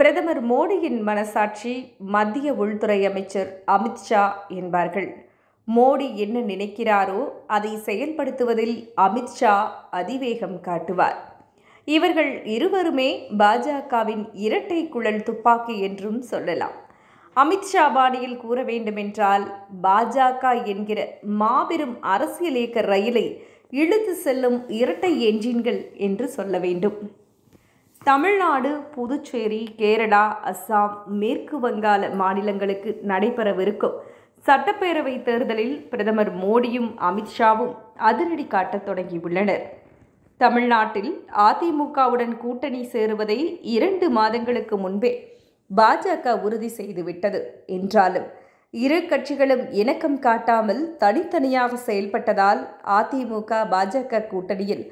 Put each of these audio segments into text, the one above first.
பிரதமர் மோடியின் மனசாட்சி மத்திய உள்துறை அமைச்சர் அமித்ஷா என்பார்கள் மோடி என்ன நினைக்கிறாரோ அதை செயல்படுத்துவதில் அமித்ஷா அதிவேகம் காட்டுவார் இவர்கள் இருவருமே பாஜகவின் இரட்டை குழல் துப்பாக்கி என்றும் சொல்லலாம் அமித்ஷா பாணியில் கூற வேண்டுமென்றால் பாஜக என்கிற மாபெரும் அரசியலேக்க ரயிலை இழுத்து செல்லும் இரட்டை என்ஜின்கள் என்று சொல்ல வேண்டும் தமிழ்நாடு புதுச்சேரி கேரளா அஸ்ஸாம் மேற்கு வங்காள மாநிலங்களுக்கு நடைபெறவிருக்கும் சட்டப்பேரவை தேர்தலில் பிரதமர் மோடியும் அமித்ஷாவும் அதிரடி காட்டத் தொடங்கியுள்ளனர் தமிழ்நாட்டில் அதிமுகவுடன் கூட்டணி சேருவதை இரண்டு மாதங்களுக்கு முன்பே பாஜக உறுதி செய்துவிட்டது என்றாலும் இரு கட்சிகளும் இணக்கம் காட்டாமல் தனித்தனியாக செயல்பட்டதால் அதிமுக பாஜக கூட்டணியில்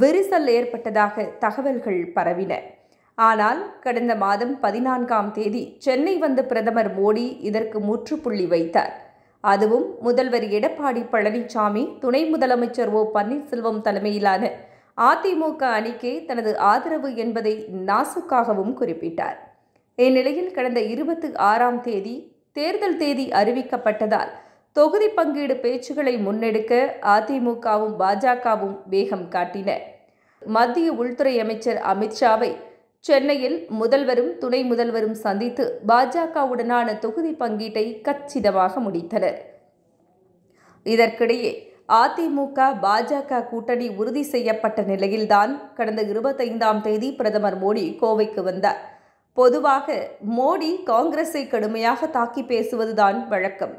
விரிசல் ஏற்பட்டதாக தகவல்கள் பரவின ஆனால் கடந்த மாதம் பதினான்காம் தேதி சென்னை வந்த பிரதமர் மோடி இதற்கு முற்றுப்புள்ளி வைத்தார் அதுவும் முதல்வர் எடப்பாடி பழனிசாமி துணை முதலமைச்சர் ஓ பன்னீர்செல்வம் தலைமையிலான அதிமுக அணிக்கே தனது ஆதரவு என்பதை நாசுக்காகவும் குறிப்பிட்டார் இந்நிலையில் கடந்த இருபத்தி ஆறாம் தேதி தேர்தல் தேதி அறிவிக்கப்பட்டதால் தொகுதி பங்கீடு பேச்சுகளை முன்னெடுக்க அதிமுகவும் பாஜகவும் வேகம் காட்டின மத்திய உள்துறை அமைச்சர் அமித்ஷாவை சென்னையில் முதல்வரும் துணை முதல்வரும் சந்தித்து பாஜகவுடனான தொகுதி பங்கீட்டை கச்சிதமாக முடித்தனர் இதற்கிடையே அதிமுக பாஜக கூட்டணி உறுதி செய்யப்பட்ட நிலையில்தான் கடந்த இருபத்தைந்தாம் தேதி பிரதமர் மோடி கோவைக்கு வந்தார் பொதுவாக மோடி காங்கிரஸை கடுமையாக தாக்கி பேசுவதுதான் வழக்கம்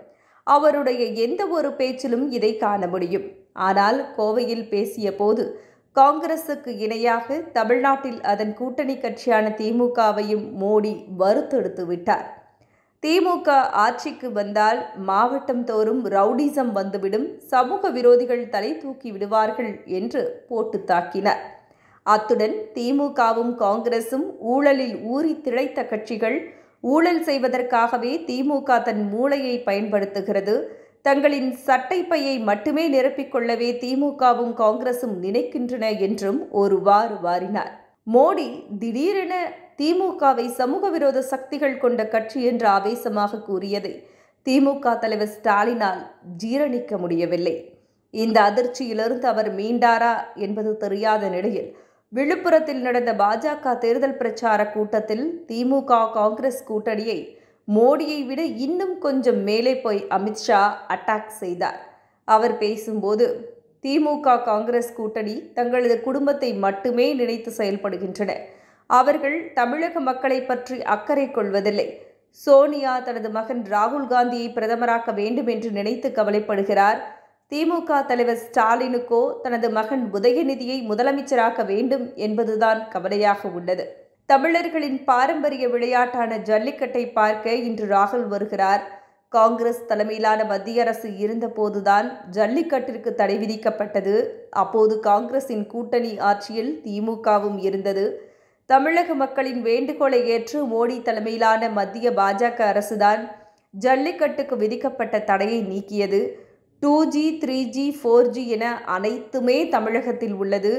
அவருடைய எந்த ஒரு பேச்சிலும் இதை காண முடியும் ஆனால் கோவையில் பேசிய போது காங்கிரசுக்கு இணையாக தமிழ்நாட்டில் அதன் கூட்டணி கட்சியான திமுகவையும் மோடி வறுத்தெடுத்து விட்டார் திமுக ஆட்சிக்கு வந்தால் மாவட்டம் தோறும் ரவுடிசம் வந்துவிடும் சமூக விரோதிகள் தலை தூக்கி விடுவார்கள் என்று போட்டு தாக்கினார் அத்துடன் திமுகவும் காங்கிரசும் ஊழலில் ஊறி திளைத்த கட்சிகள் ஊழல் செய்வதற்காகவே திமுக தன் மூளையை பயன்படுத்துகிறது தங்களின் சட்டைப்பையை மட்டுமே நிரப்பிக்கொள்ளவே திமுகவும் காங்கிரசும் நினைக்கின்றன என்றும் ஒரு வாறு வாரினார் மோடி திடீரென திமுகவை சமூக விரோத சக்திகள் கொண்ட கட்சி என்று ஆவேசமாக கூறியதை திமுக தலைவர் ஸ்டாலினால் ஜீரணிக்க முடியவில்லை இந்த அதிர்ச்சியிலிருந்து அவர் மீண்டாரா என்பது தெரியாத நிலையில் விழுப்புரத்தில் நடந்த பாஜக தேர்தல் பிரச்சார கூட்டத்தில் திமுக காங்கிரஸ் கூட்டணியை மோடியை விட இன்னும் கொஞ்சம் மேலே போய் அமித்ஷா அட்டாக் செய்தார் அவர் பேசும்போது திமுக காங்கிரஸ் கூட்டணி தங்களது குடும்பத்தை மட்டுமே நினைத்து செயல்படுகின்றன அவர்கள் தமிழக மக்களை பற்றி அக்கறை கொள்வதில்லை சோனியா தனது மகன் ராகுல் காந்தியை பிரதமராக்க வேண்டும் என்று நினைத்து கவலைப்படுகிறார் திமுக தலைவர் ஸ்டாலினுக்கோ தனது மகன் உதயநிதியை முதலமைச்சராக்க வேண்டும் என்பதுதான் கவலையாக உள்ளது தமிழர்களின் பாரம்பரிய விளையாட்டான ஜல்லிக்கட்டை பார்க்க இன்று ராகுல் வருகிறார் காங்கிரஸ் தலைமையிலான மத்திய அரசு இருந்தபோதுதான் ஜல்லிக்கட்டிற்கு தடை விதிக்கப்பட்டது அப்போது காங்கிரஸின் கூட்டணி ஆட்சியில் திமுகவும் இருந்தது தமிழக மக்களின் வேண்டுகோளை ஏற்று மோடி தலைமையிலான மத்திய பாஜக அரசுதான் ஜல்லிக்கட்டுக்கு விதிக்கப்பட்ட தடையை நீக்கியது two G three G four G என அனைத்துமே தமிழகத்தில் உள்ளது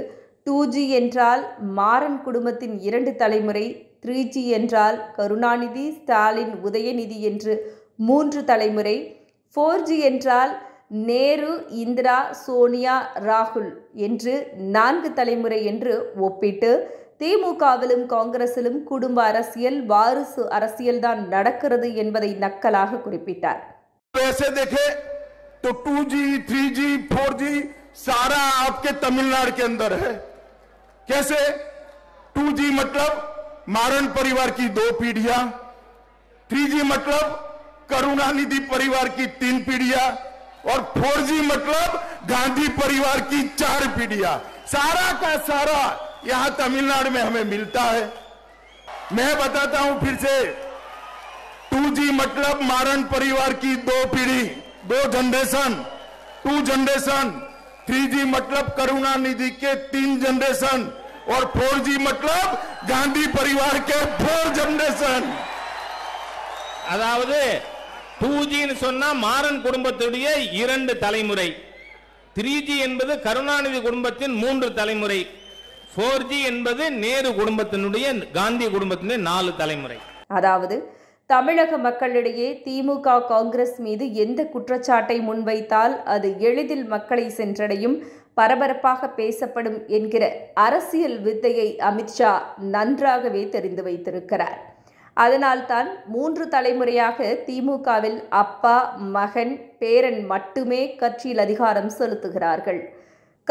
டூ ஜி என்றால் மாறன் குடும்பத்தின் இரண்டு தலைமுறை த்ரீ ஜி என்றால் கருணாநிதி ஸ்டாலின் உதயநிதி என்று மூன்று தலைமுறை ஃபோர் ஜி என்றால் நேரு இந்திரா சோனியா ராகுல் என்று நான்கு தலைமுறை என்று ஒப்பிட்டு திமுகவிலும் காங்கிரஸிலும் குடும்ப அரசியல் வாரிசு அரசியல்தான் நடக்கிறது என்பதை நக்கலாக குறிப்பிட்டார் तो two G three G four G सारा आपके तमिलनाडु के अंदर है कैसे टू जी मतलब मारण परिवार की दो पीढ़ियां थ्री जी मतलब करुणानिधि परिवार की तीन पीढ़िया और फोर जी मतलब गांधी परिवार की चार पीढ़िया सारा का सारा यहां तमिलनाडु में हमें मिलता है मैं बताता हूं फिर से टू जी मतलब मारण परिवार की दो पीढ़ी दो generation two generation three G मतलब करुणा निधि के तीन जनरेशन और फोर जी मतलब गांधी परिवार के फोर जनरेशन அதாவது டூ ஜின்னு சொன்னா மாறன் குடும்பத்துடைய இரண்டு தலைமுறை த்ரீ ஜி என்பது கருணாநிதி குடும்பத்தின் மூன்று தலைமுறை ஃபோர் ஜி என்பது நேரு குடும்பத்தினுடைய காந்தி குடும்பத்தினுடைய நாலு தலைமுறை அதாவது தமிழக மக்களிடையே திமுக காங்கிரஸ் மீது எந்த குற்றச்சாட்டை முன்வைத்தால் அது எளிதில் மக்களை சென்றடையும் பரபரப்பாக பேசப்படும் என்கிற அரசியல் வித்தையை அமித்ஷா நன்றாகவே தெரிந்து வைத்திருக்கிறார் அதனால்தான் மூன்று தலைமுறையாக திமுகவில் அப்பா மகன் பேரன் மட்டுமே கட்சியில் அதிகாரம் செலுத்துகிறார்கள்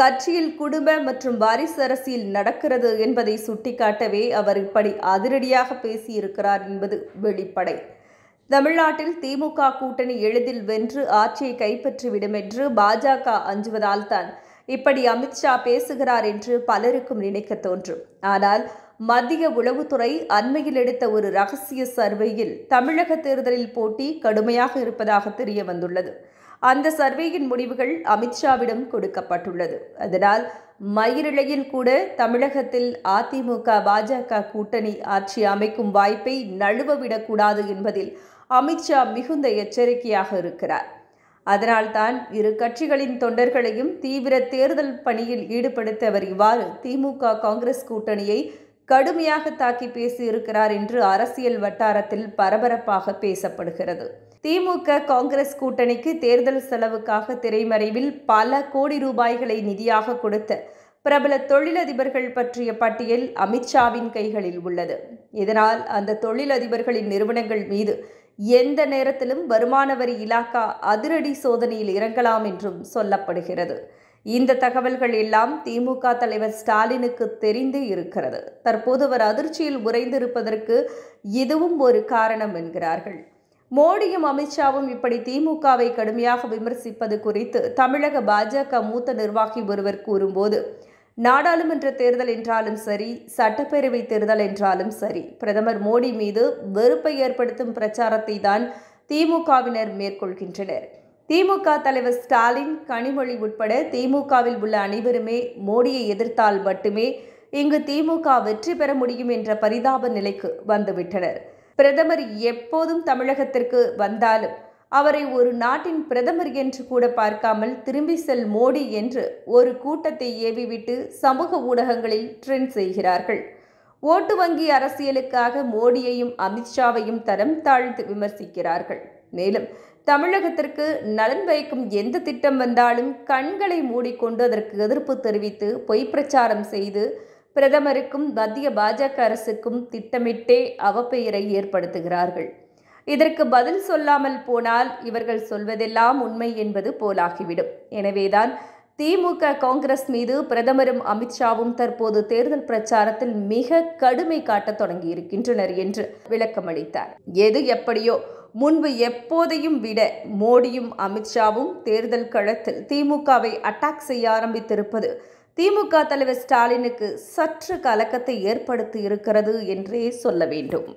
கட்சியில் குடும்ப மற்றும் வாரிசு அரசியல் நடக்கிறது என்பதை சுட்டிக்காட்டவே அவர் இப்படி அதிரடியாக பேசியிருக்கிறார் என்பது வெளிப்படை தமிழ்நாட்டில் திமுக கூட்டணி எளிதில் வென்று ஆட்சியை கைப்பற்றிவிடும் என்று பாஜக அஞ்சுவதால் தான் இப்படி அமித்ஷா பேசுகிறார் என்று பலருக்கும் நினைக்க தோன்றும் ஆனால் மத்திய உளவுத்துறை அண்மையில் எடுத்த ஒரு ரகசிய சர்வையில் தமிழக தேர்தலில் போட்டி கடுமையாக இருப்பதாக தெரிய வந்துள்ளது அந்த சர்வேயின் முடிவுகள் அமித்ஷாவிடம் கொடுக்கப்பட்டுள்ளது அதனால் மயிரிழையில் கூட தமிழகத்தில் அதிமுக பாஜக கூட்டணி ஆட்சி அமைக்கும் வாய்ப்பை நழுவவிடக்கூடாது என்பதில் அமித்ஷா மிகுந்த எச்சரிக்கையாக இருக்கிறார் அதனால்தான் இரு கட்சிகளின் தொண்டர்களையும் தீவிர தேர்தல் பணியில் ஈடுபடுத்த அவர் இவ்வாறு திமுக காங்கிரஸ் கூட்டணியை கடுமையாக தாக்கி பேசியிருக்கிறார் என்று அரசியல் வட்டாரத்தில் பரபரப்பாக பேசப்படுகிறது திமுக காங்கிரஸ் கூட்டணிக்கு தேர்தல் செலவுக்காக திரைமறைவில் பல கோடி ரூபாய்களை நிதியாக கொடுத்த பிரபல தொழிலதிபர்கள் பற்றிய பட்டியல் அமித்ஷாவின் கைகளில் உள்ளது இதனால் அந்த தொழிலதிபர்களின் நிறுவனங்கள் மீது எந்த நேரத்திலும் வருமான வரி இலாக்கா அதிரடி சோதனையில் இறங்கலாம் என்றும் சொல்லப்படுகிறது இந்த தகவல்கள் எல்லாம் திமுக தலைவர் ஸ்டாலினுக்கு தெரிந்து இருக்கிறது தற்போது அவர் அதிர்ச்சியில் உறைந்திருப்பதற்கு இதுவும் ஒரு காரணம் என்கிறார்கள் மோடியும் அமித்ஷாவும் இப்படி திமுகவை கடுமையாக விமர்சிப்பது குறித்து தமிழக பாஜக மூத்த நிர்வாகி ஒருவர் கூறும்போது நாடாளுமன்ற தேர்தல் என்றாலும் சரி சட்டப்பேரவை தேர்தல் என்றாலும் சரி பிரதமர் மோடி மீது வெறுப்பை ஏற்படுத்தும் பிரச்சாரத்தை தான் திமுகவினர் மேற்கொள்கின்றனர் திமுக தலைவர் ஸ்டாலின் கனிமொழி உட்பட திமுகவில் உள்ள அனைவருமே மோடியை எதிர்த்தால் மட்டுமே இங்கு திமுக வெற்றி பெற முடியும் என்ற பரிதாப நிலைக்கு வந்துவிட்டனர் பிரதமர் எப்போதும் தமிழகத்திற்கு வந்தாலும் அவரை ஒரு நாட்டின் பிரதமர் என்று கூட பார்க்காமல் திரும்பி செல் மோடி என்று ஒரு கூட்டத்தை ஏவிவிட்டு சமூக ஊடகங்களில் ட்ரெண்ட் செய்கிறார்கள் ஓட்டு வங்கி அரசியலுக்காக மோடியையும் அமித்ஷாவையும் தரம் தாழ்ந்து விமர்சிக்கிறார்கள் மேலும் தமிழகத்திற்கு நலன் வைக்கும் எந்த திட்டம் வந்தாலும் கண்களை மூடிக்கொண்டு அதற்கு எதிர்ப்பு தெரிவித்து பொய் பிரச்சாரம் செய்து பிரதமருக்கும் மத்திய பாஜக அரசுக்கும் திட்டமிட்டே அவப்பெயரை ஏற்படுத்துகிறார்கள் இதற்கு பதில் சொல்லாமல் போனால் இவர்கள் சொல்வதெல்லாம் உண்மை என்பது போலாகிவிடும் எனவேதான் திமுக காங்கிரஸ் மீது பிரதமரும் அமித்ஷாவும் தற்போது தேர்தல் பிரச்சாரத்தில் மிக கடுமை காட்டத் தொடங்கியிருக்கின்றனர் என்று விளக்கமளித்தார் எது எப்படியோ முன்பு எப்போதையும் விட மோடியும் அமித்ஷாவும் தேர்தல் களத்தில் திமுகவை அட்டாக் செய்ய ஆரம்பித்திருப்பது திமுக தலைவர் ஸ்டாலினுக்கு சற்று கலக்கத்தை ஏற்படுத்தி இருக்கிறது என்றே சொல்ல வேண்டும்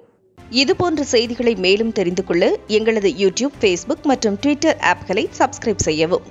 இதுபோன்ற செய்திகளை மேலும் தெரிந்து கொள்ள எங்களது யூடியூப் ஃபேஸ்புக் மற்றும் ட்விட்டர் ஆப்களை சப்ஸ்கிரைப் செய்யவும்